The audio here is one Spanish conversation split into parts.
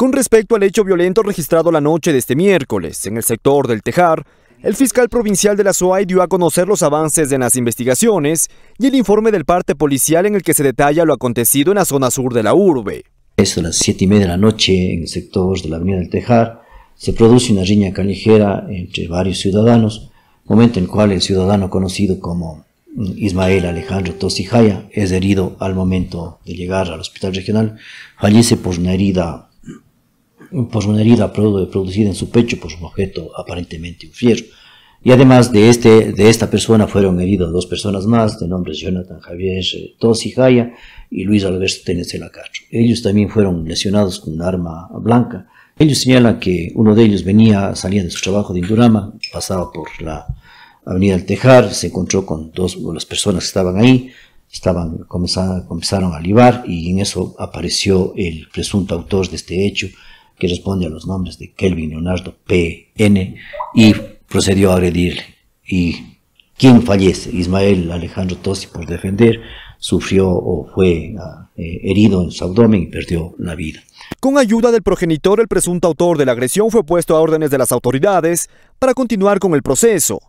Con respecto al hecho violento registrado la noche de este miércoles en el sector del Tejar, el fiscal provincial de la SOAI dio a conocer los avances en las investigaciones y el informe del parte policial en el que se detalla lo acontecido en la zona sur de la urbe. Es a las siete y media de la noche en el sector de la avenida del Tejar se produce una riña callejera entre varios ciudadanos, momento en el cual el ciudadano conocido como Ismael Alejandro Tosijaya es herido al momento de llegar al hospital regional, fallece por una herida ...por pues una herida producida en su pecho por un objeto aparentemente un fierro. Y además de, este, de esta persona fueron heridas dos personas más, de nombres Jonathan Javier eh, Tosi Jaya y Luis Alberto Tenecela Castro. Ellos también fueron lesionados con un arma blanca. Ellos señalan que uno de ellos venía, salía de su trabajo de Indurama, pasaba por la avenida del Tejar, se encontró con dos las personas que estaban ahí, estaban, comenzaron, comenzaron a libar y en eso apareció el presunto autor de este hecho, que responde a los nombres de Kelvin Leonardo P.N., y procedió a agredirle. Y quien fallece, Ismael Alejandro Tosi, por defender, sufrió o fue ah, eh, herido en su abdomen y perdió la vida. Con ayuda del progenitor, el presunto autor de la agresión fue puesto a órdenes de las autoridades para continuar con el proceso.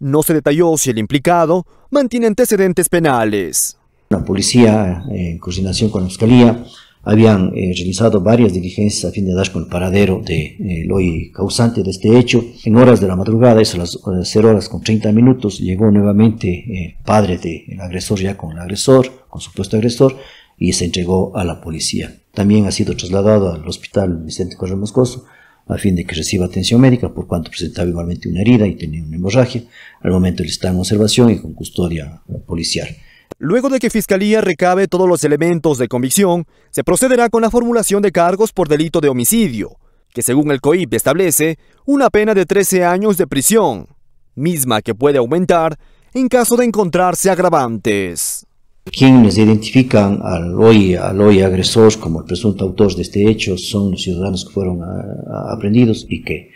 No se detalló si el implicado mantiene antecedentes penales. La policía, eh, en coordinación con la fiscalía, habían eh, realizado varias diligencias a fin de dar con el paradero del de, hoy eh, causante de este hecho. En horas de la madrugada, eso a las 0 horas con 30 minutos, llegó nuevamente eh, el padre del agresor ya con el agresor, con supuesto agresor, y se entregó a la policía. También ha sido trasladado al hospital Vicente Correa Moscoso a fin de que reciba atención médica por cuanto presentaba igualmente una herida y tenía una hemorragia. Al momento él está en observación y con custodia policial. Luego de que Fiscalía recabe todos los elementos de convicción, se procederá con la formulación de cargos por delito de homicidio, que según el COIP establece una pena de 13 años de prisión, misma que puede aumentar en caso de encontrarse agravantes. Quienes identifican al hoy, agresor como el presunto autor de este hecho son los ciudadanos que fueron ah, ah, aprendidos y que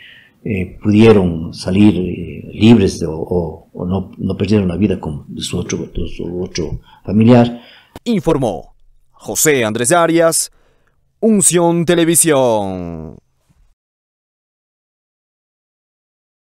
eh, pudieron salir eh, libres o o no, no perdieron la vida con su otro, su otro familiar. Informó José Andrés Arias, Unción Televisión.